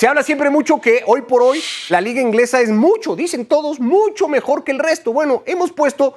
Se habla siempre mucho que hoy por hoy la liga inglesa es mucho, dicen todos, mucho mejor que el resto. Bueno, hemos puesto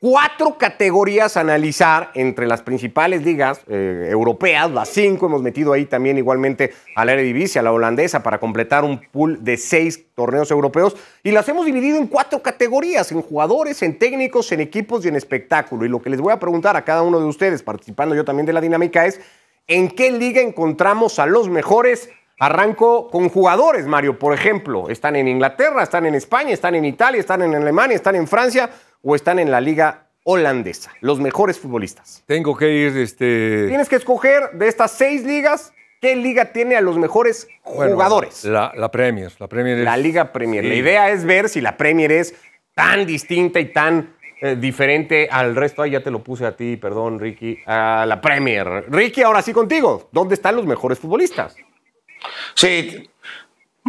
cuatro categorías a analizar entre las principales ligas eh, europeas, las cinco, hemos metido ahí también igualmente a la Eredivisie, a la holandesa, para completar un pool de seis torneos europeos, y las hemos dividido en cuatro categorías, en jugadores, en técnicos, en equipos y en espectáculo. Y lo que les voy a preguntar a cada uno de ustedes, participando yo también de la dinámica, es, ¿en qué liga encontramos a los mejores? Arranco con jugadores, Mario, por ejemplo. Están en Inglaterra, están en España, están en Italia, están en Alemania, están en Francia o están en la liga holandesa. Los mejores futbolistas. Tengo que ir, este... Tienes que escoger de estas seis ligas ¿Qué liga tiene a los mejores jugadores? la, Premier. La, Premier la Liga Premier. La idea es ver si la Premier es tan distinta y tan eh, diferente al resto. Ay, ya te lo puse a ti, perdón, Ricky. A la Premier. Ricky, ahora sí contigo. ¿Dónde están los mejores futbolistas? Sí,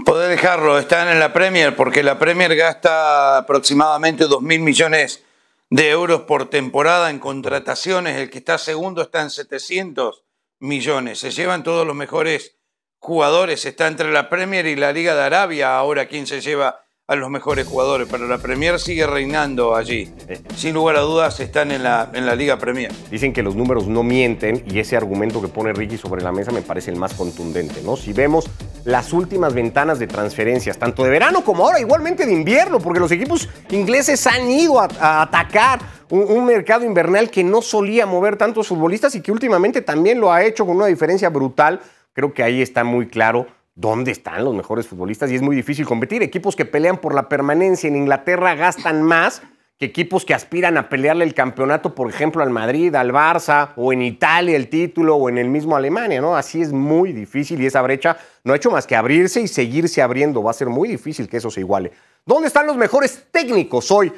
podés dejarlo, están en la Premier, porque la Premier gasta aproximadamente 2.000 mil millones de euros por temporada en contrataciones, el que está segundo está en 700 millones, se llevan todos los mejores jugadores, está entre la Premier y la Liga de Arabia ahora quien se lleva a los mejores jugadores, pero la Premier sigue reinando allí. Sin lugar a dudas están en la, en la Liga Premier. Dicen que los números no mienten y ese argumento que pone Ricky sobre la mesa me parece el más contundente, ¿no? Si vemos las últimas ventanas de transferencias, tanto de verano como ahora, igualmente de invierno, porque los equipos ingleses han ido a atacar un, mercado invernal que no solía mover tantos futbolistas y que últimamente también lo ha hecho con una diferencia brutal. Creo que ahí está muy claro ¿Dónde están los mejores futbolistas? Y es muy difícil competir. Equipos que pelean por la permanencia en Inglaterra gastan más que equipos que aspiran a pelearle el campeonato, por ejemplo, al Madrid, al Barça, o en Italia el título, o en el mismo Alemania, ¿no? Así es muy difícil y esa brecha no ha hecho más que abrirse y seguirse abriendo. Va a ser muy difícil que eso se iguale. ¿Dónde están los mejores técnicos hoy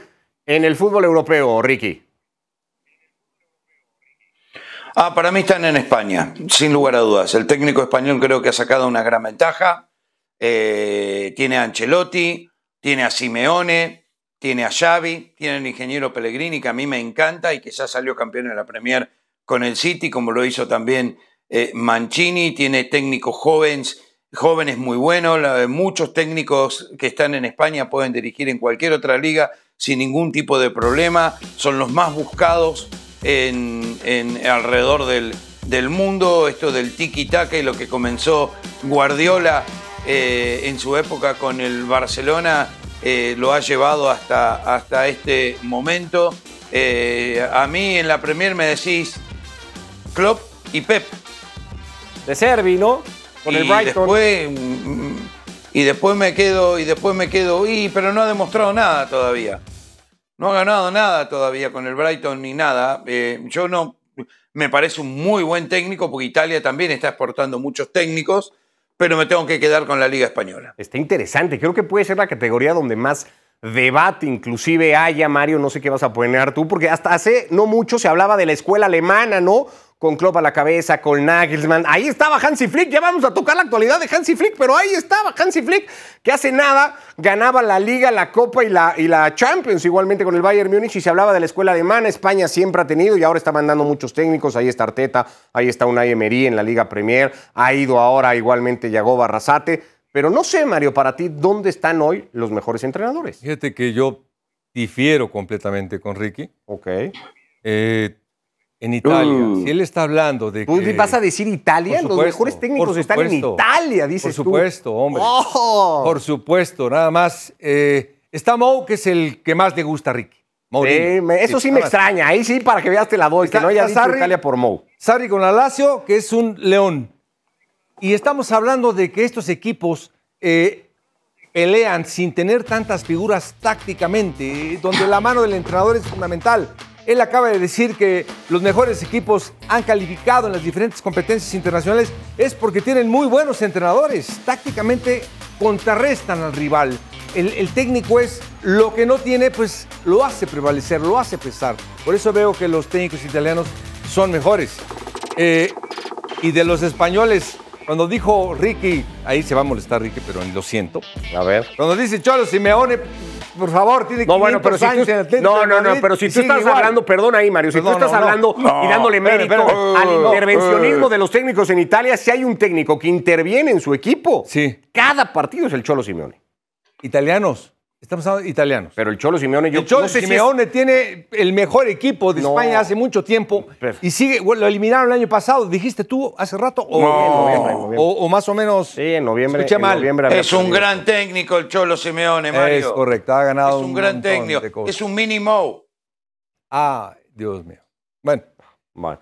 en el fútbol europeo, Ricky? Ah, para mí están en España, sin lugar a dudas. El técnico español creo que ha sacado una gran ventaja. Eh, tiene a Ancelotti, tiene a Simeone, tiene a Xavi, tiene al ingeniero Pellegrini, que a mí me encanta y que ya salió campeón en la Premier con el City, como lo hizo también eh, Mancini. Tiene técnicos jóvenes, jóvenes muy buenos. Muchos técnicos que están en España pueden dirigir en cualquier otra liga sin ningún tipo de problema. Son los más buscados en, alrededor del, mundo, esto del tiki-taka y lo que comenzó Guardiola eh, en su época con el Barcelona, eh, lo ha llevado hasta, hasta este momento. Eh, a mí en la Premier me decís Klopp y Pep. De Servi, ¿no? Con el Brighton. Después, mm, mm, y después me quedo, y después me quedo, y pero no ha demostrado nada todavía. No ha ganado nada todavía con el Brighton ni nada. Eh, yo no. Me parece un muy buen técnico porque Italia también está exportando muchos técnicos, pero me tengo que quedar con la Liga Española. Está interesante. Creo que puede ser la categoría donde más debate inclusive haya, Mario, no sé qué vas a poner tú, porque hasta hace no mucho se hablaba de la escuela alemana, ¿no? con Klopp a la cabeza, con Nagelsmann. Ahí estaba Hansi Flick, ya vamos a tocar la actualidad de Hansi Flick, pero ahí estaba Hansi Flick, que hace nada ganaba la Liga, la Copa y la, Champions, igualmente con el Bayern Múnich, y se hablaba de la escuela alemana, España siempre ha tenido y ahora está mandando muchos técnicos, ahí está Arteta, ahí está Unai Emery en la Liga Premier, ha ido ahora igualmente Yagoba Arrasate, pero no sé, Mario, para ti, ¿dónde están hoy los mejores entrenadores? Fíjate que yo difiero completamente con Ricky. Ok. Eh, en Italia. Uh. si él está hablando de que... vas a decir Italia? Los mejores técnicos están en Italia, dice tú. Por supuesto, hombre. Oh. Por supuesto, nada más. Eh, está Mou, que es el que más le gusta a Ricky. eso sí, me extraña. Ahí sí, para que veas, la doy. que no haya dicho Italia por Mou. Sarri con Alacio, que es un león. Y estamos hablando de que estos equipos eh, pelean sin tener tantas figuras tácticamente, donde la mano del entrenador es fundamental. Él acaba de decir que los mejores equipos han calificado en las diferentes competencias internacionales es porque tienen muy buenos entrenadores. Tácticamente contrarrestan al rival. El, técnico es lo que no tiene, pues lo hace prevalecer, lo hace pesar. Por eso veo que los técnicos italianos son mejores. Eh, y de los españoles, cuando dijo Ricky, ahí se va a molestar Ricky, pero lo siento. A ver. Cuando dice Cholo Simeone, por favor, tiene no, No, no, no, pero si tú estás hablando, perdón ahí, Mario, si tú estás hablando y dándole mérito al intervencionismo eh. de los técnicos en Italia, si hay un técnico que interviene en su equipo, sí. cada partido es el Cholo Simeone. Italianos. Estamos hablando de italianos. Pero el Cholo Simeone, yo el Cholo Simeone tiene el mejor equipo de España hace mucho tiempo y sigue. lo eliminaron el año pasado. Dijiste tú hace rato o, más o menos. Sí, en noviembre. mal. es un gran técnico el Cholo Simeone, Mario. Es correcto, ha ganado. Es un, gran técnico. Es un mini Ah, Dios mío. Bueno.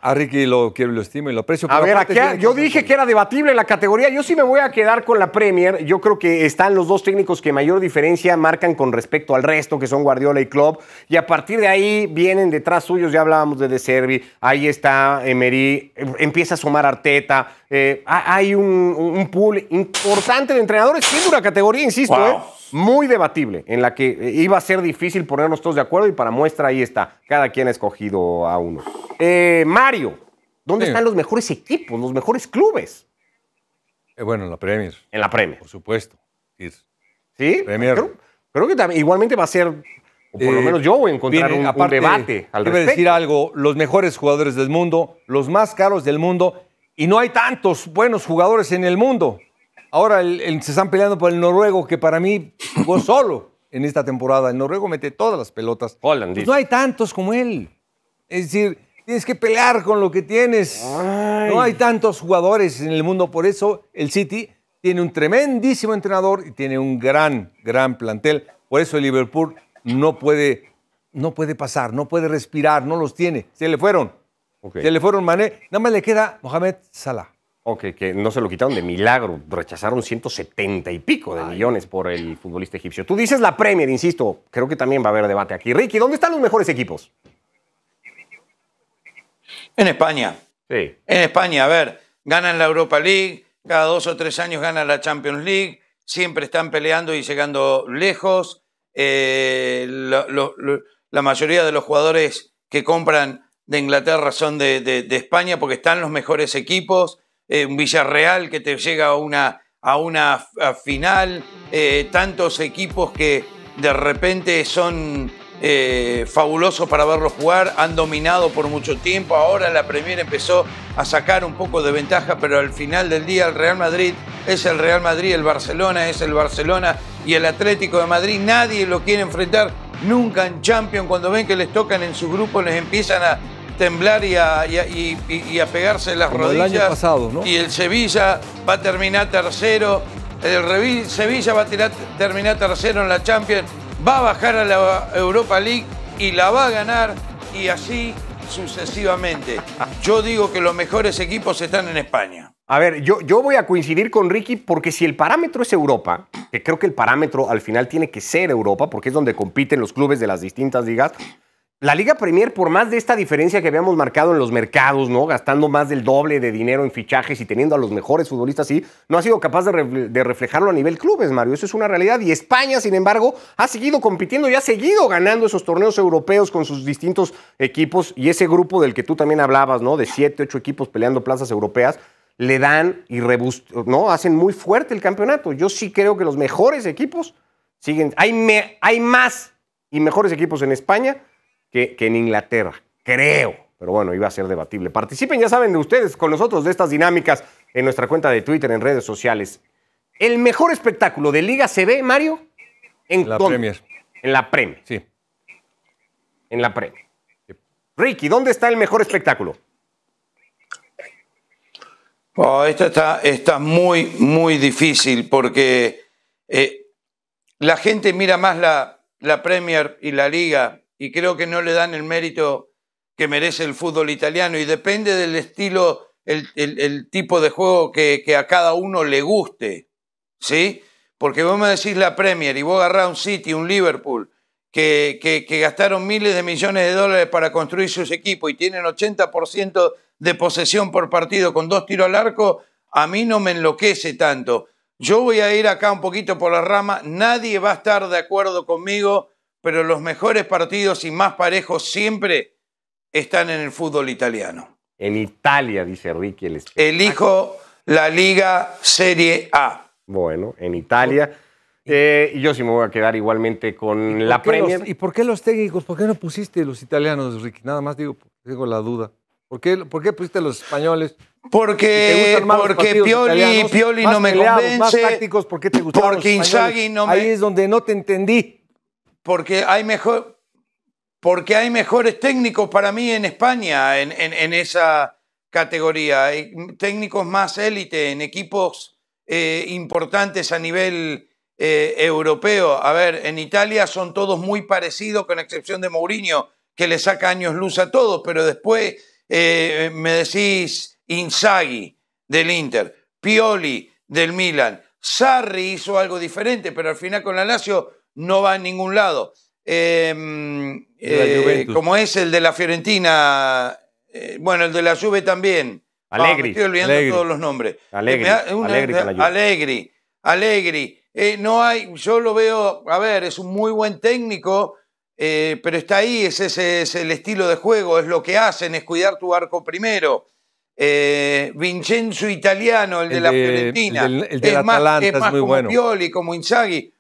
A Ricky lo quiero, lo estimo y lo aprecio. A ver, yo dije que era debatible la categoría. Yo sí me voy a quedar con la Premier. Yo creo que están los dos técnicos que mayor diferencia marcan con respecto al resto, que son Guardiola y Klopp. Y a partir de ahí vienen detrás suyos. Ya hablábamos de De Servi. Ahí está Emery. Empieza a sumar Arteta. Eh, hay un, pool importante de entrenadores. Siendo una categoría, insisto. Eh muy debatible, en la que eh, iba a ser difícil ponernos todos de acuerdo y para muestra ahí está, cada quien ha escogido a uno. Eh, Mario, ¿dónde están los mejores equipos, los mejores clubes? Eh, bueno, en la Premier. En la Premier. Por supuesto. Sí. ¿Sí? Creo, que igualmente va a ser, o por lo eh, menos yo voy a encontrar un, debate al respecto. decir algo, los mejores jugadores del mundo, los más caros del mundo, y no hay tantos buenos jugadores en el mundo. Ahora se están peleando por el noruego, que para mí jugó solo en esta temporada. El noruego mete todas las pelotas. Pues no hay tantos como él. Es decir, tienes que pelear con lo que tienes. No hay tantos jugadores en el mundo. Por eso el City tiene un tremendísimo entrenador y tiene un gran, gran plantel. Por eso el Liverpool no puede, no puede pasar, no puede respirar, no los tiene. Se le fueron. Se le fueron Mané. Nada más le queda Mohamed Salah que no se lo quitaron de milagro, rechazaron 170 y pico de millones por el futbolista egipcio. Tú dices la Premier, insisto, creo que también va a haber debate aquí. Ricky, ¿dónde están los mejores equipos? En España. Sí. En España, a ver, ganan la Europa League, cada dos o tres años ganan la Champions League, siempre están peleando y llegando lejos. Eh, la mayoría de los jugadores que compran de Inglaterra son de España porque están los mejores equipos. Eh, un Villarreal que te llega a una, a una final, eh, tantos equipos que de repente son eh, fabulosos para verlos jugar, han dominado por mucho tiempo, ahora la Premier empezó a sacar un poco de ventaja, pero al final del día el Real Madrid es el Real Madrid, el Barcelona es el Barcelona y el Atlético de Madrid, nadie lo quiere enfrentar nunca en Champions, cuando ven que les tocan en su grupo les empiezan a, temblar y a, pegarse las rodillas. año pasado, ¿no? Y el Sevilla va a terminar tercero. El Sevilla va a terminar tercero en la Champions. Va a bajar a la Europa League y la va a ganar. Y así sucesivamente. Yo digo que los mejores equipos están en España. A ver, yo, yo voy a coincidir con Ricky porque si el parámetro es Europa, que creo que el parámetro al final tiene que ser Europa, porque es donde compiten los clubes de las distintas ligas, la Liga Premier, por más de esta diferencia que habíamos marcado en los mercados, ¿no? Gastando más del doble de dinero en fichajes y teniendo a los mejores futbolistas, sí, no ha sido capaz de, reflejarlo a nivel clubes, Mario. Eso es una realidad. Y España, sin embargo, ha seguido compitiendo y ha seguido ganando esos torneos europeos con sus distintos equipos. Y ese grupo del que tú también hablabas, ¿no? De siete, ocho equipos peleando plazas europeas, le dan y ¿no? Hacen muy fuerte el campeonato. Yo sí creo que los mejores equipos siguen. Hay, hay más y mejores equipos en España que, en Inglaterra, creo. Pero bueno, iba a ser debatible. Participen, ya saben, de ustedes con nosotros de estas dinámicas en nuestra cuenta de Twitter, en redes sociales. El mejor espectáculo de Liga se ve, Mario, en la Premier. En la Premier. Sí. En la Premier. Ricky, ¿dónde está el mejor espectáculo? Oh, está, está, muy, muy difícil porque eh, la gente mira más la, la Premier y la Liga y creo que no le dan el mérito que merece el fútbol italiano y depende del estilo, el, tipo de juego que, a cada uno le guste, ¿sí? Porque vos me decís la Premier y vos agarrás un City, un Liverpool, que, que, que gastaron miles de millones de dólares para construir sus equipos y tienen 80% de posesión por partido con dos tiros al arco, a mí no me enloquece tanto. Yo voy a ir acá un poquito por la rama, nadie va a estar de acuerdo conmigo pero los mejores partidos y más parejos siempre están en el fútbol italiano. En Italia, dice Ricky el Elijo la Liga Serie A. Bueno, en Italia. y eh, yo sí me voy a quedar igualmente con la Premier. ¿Y por qué los técnicos? ¿Por qué no pusiste los italianos, Ricky? Nada más digo, tengo la duda. ¿Por qué, ¿Por qué pusiste los españoles? Porque, porque Pioli, Pioli no me convence. Más tácticos, ¿por qué te Porque los Inzaghi no me... Ahí es donde no te entendí porque hay mejor, porque hay mejores técnicos para mí en España en, esa categoría. Hay técnicos más élite en equipos eh, importantes a nivel eh, europeo. A ver, en Italia son todos muy parecidos, con excepción de Mourinho, que le saca años luz a todos, pero después eh, me decís Inzaghi del Inter, Pioli del Milan. Sarri hizo algo diferente, pero al final con la Lazio no va a ningún lado. Em, eh, como es el de la Fiorentina, eh, bueno, el de la Juve también. Alegri. Ah, estoy olvidando todos los nombres. Alegri. Alegri, Alegri. no hay, yo lo veo, a ver, es un muy buen técnico, eh, pero está ahí, es, ese, es el estilo de juego, es lo que hacen, es cuidar tu arco primero. Vincenzo Italiano, el, de, la Fiorentina. El, de la Atalanta es, como bueno. como Inzaghi.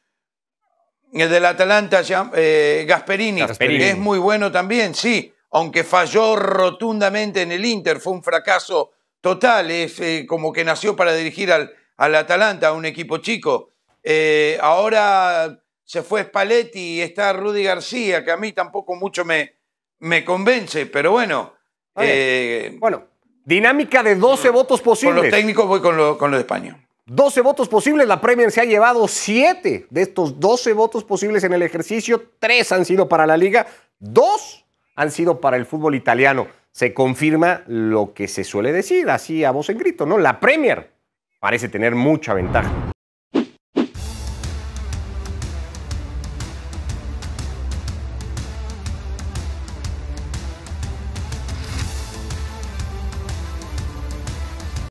El del Atalanta, eh, Gasperini, es muy bueno también, sí, aunque falló rotundamente en el Inter, fue un fracaso total, es eh, como que nació para dirigir al, al Atalanta, un equipo chico. Eh, ahora se fue Spalletti y está Rudy García, que a mí tampoco mucho me, me convence, pero bueno. bueno, dinámica de 12 votos posibles. Con los técnicos voy con los con lo de España. 12 votos posibles, la Premier se ha llevado 7 de estos 12 votos posibles en el ejercicio, 3 han sido para la liga, 2 han sido para el fútbol italiano. Se confirma lo que se suele decir, así a voz en grito, ¿no? La Premier parece tener mucha ventaja.